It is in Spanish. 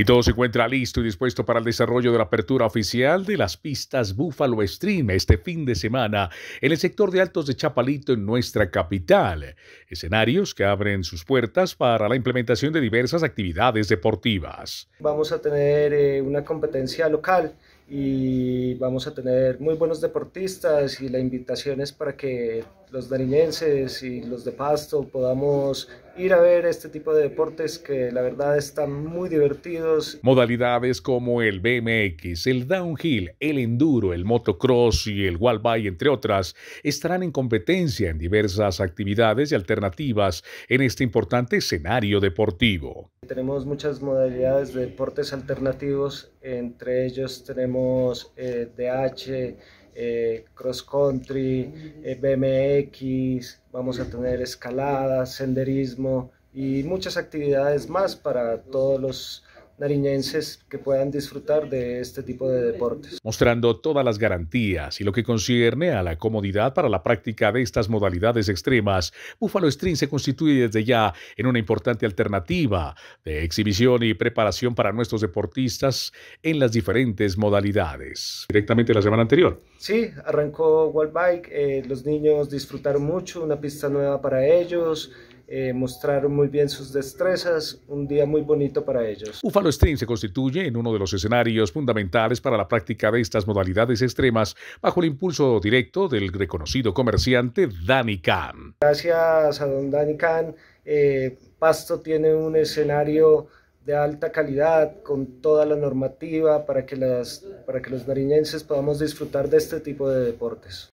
y todo se encuentra listo y dispuesto para el desarrollo de la apertura oficial de las pistas Buffalo Stream este fin de semana en el sector de Altos de Chapalito en nuestra capital. Escenarios que abren sus puertas para la implementación de diversas actividades deportivas. Vamos a tener eh, una competencia local y vamos a tener muy buenos deportistas y la invitación es para que los darinenses y los de Pasto podamos ir a ver este tipo de deportes que la verdad están muy divertidos. Modalidades como el BMX, el downhill, el enduro, el motocross y el by, entre otras, estarán en competencia en diversas actividades y alternativas en este importante escenario deportivo. Tenemos muchas modalidades de deportes alternativos, entre ellos tenemos DH, eh, eh, cross country, eh, BMX, vamos a tener escalada, senderismo y muchas actividades más para todos los nariñenses que puedan disfrutar de este tipo de deportes. Mostrando todas las garantías y lo que concierne a la comodidad para la práctica de estas modalidades extremas, Buffalo Stream se constituye desde ya en una importante alternativa de exhibición y preparación para nuestros deportistas en las diferentes modalidades. Directamente la semana anterior. Sí, arrancó World Bike, eh, los niños disfrutaron mucho, una pista nueva para ellos eh, mostraron muy bien sus destrezas, un día muy bonito para ellos. Ufalo Stream se constituye en uno de los escenarios fundamentales para la práctica de estas modalidades extremas bajo el impulso directo del reconocido comerciante Danny Khan. Gracias a don Danny Khan, eh, Pasto tiene un escenario de alta calidad, con toda la normativa para que, las, para que los nariñenses podamos disfrutar de este tipo de deportes.